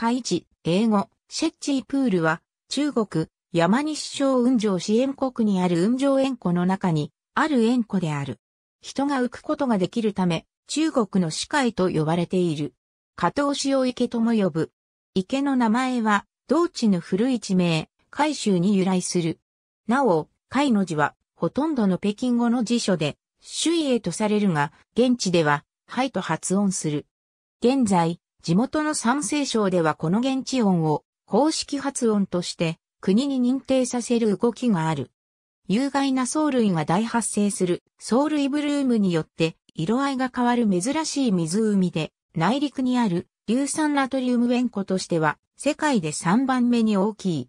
海地、英語、シェッチープールは、中国、山西省雲上支援国にある雲上園湖の中に、ある園湖である。人が浮くことができるため、中国の司海と呼ばれている。加藤潮池とも呼ぶ。池の名前は、同地の古い地名、海州に由来する。なお、海の字は、ほとんどの北京語の辞書で、周囲へとされるが、現地では、はいと発音する。現在、地元の山西省ではこの現地音を公式発音として国に認定させる動きがある。有害な藻類が大発生する藻類ブルームによって色合いが変わる珍しい湖で内陸にある硫酸ナトリウム塩湖としては世界で3番目に大きい。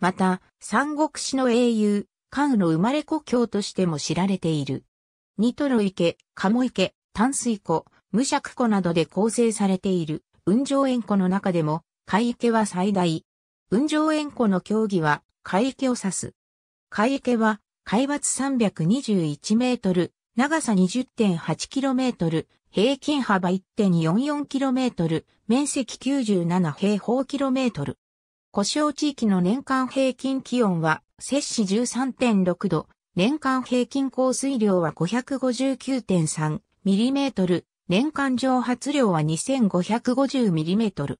また、三国志の英雄、関羽の生まれ故郷としても知られている。ニトロ池、鴨池、淡水湖、無釈湖などで構成されている。雲上縁湖の中でも、海池は最大。雲上縁湖の競技は、海池を指す。海池は、海抜321メートル、長さ2 0 8トル、平均幅1 4 4トル、面積97平方キロメートル。故障地域の年間平均気温は、摂氏13.6度、年間平均降水量は5 5 9 3トル、年間蒸発量は 2550mm。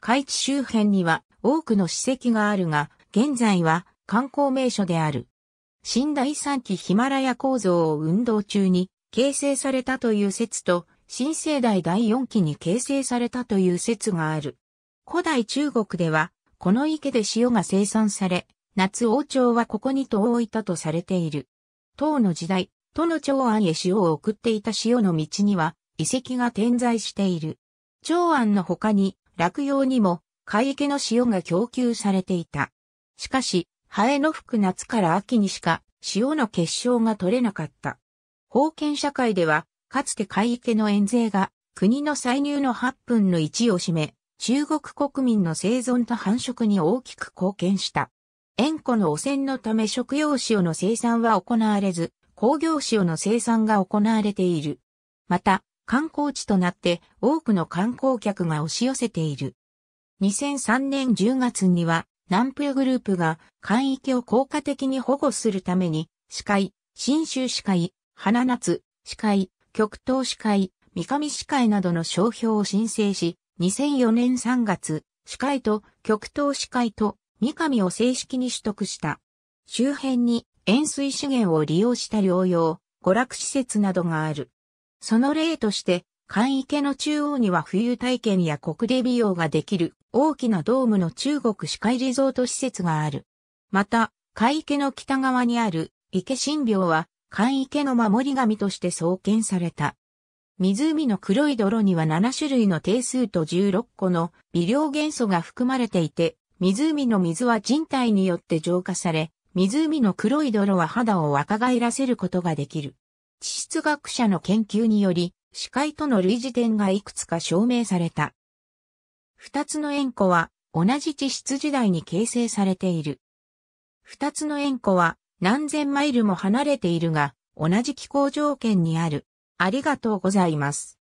海地周辺には多くの史跡があるが、現在は観光名所である。新第三期ヒマラヤ構造を運動中に形成されたという説と、新生代第四期に形成されたという説がある。古代中国では、この池で塩が生産され、夏王朝はここに遠いたとされている。唐の時代、都の長安へ塩を送っていた塩の道には、遺跡が点在している。長安の他に、落葉にも、海池の塩が供給されていた。しかし、ハエの吹く夏から秋にしか、塩の結晶が取れなかった。封建社会では、かつて海池の遠税が、国の歳入の8分の1を占め、中国国民の生存と繁殖に大きく貢献した。塩湖の汚染のため食用塩の生産は行われず、工業塩の生産が行われている。また、観光地となって多くの観光客が押し寄せている。2003年10月には、南風グループが海域を効果的に保護するために、司会、新州司会、花夏、司会、極東司会、三上司会などの商標を申請し、2004年3月、司会と極東司会と三上を正式に取得した。周辺に塩水資源を利用した療養、娯楽施設などがある。その例として、関池の中央には冬体験や国で美容ができる大きなドームの中国市会リゾート施設がある。また、海池の北側にある池神廟は海池の守り神として創建された。湖の黒い泥には7種類の定数と16個の微量元素が含まれていて、湖の水は人体によって浄化され、湖の黒い泥は肌を若返らせることができる。地質学者の研究により、視界との類似点がいくつか証明された。二つの円弧は同じ地質時代に形成されている。二つの円弧は何千マイルも離れているが、同じ気候条件にある。ありがとうございます。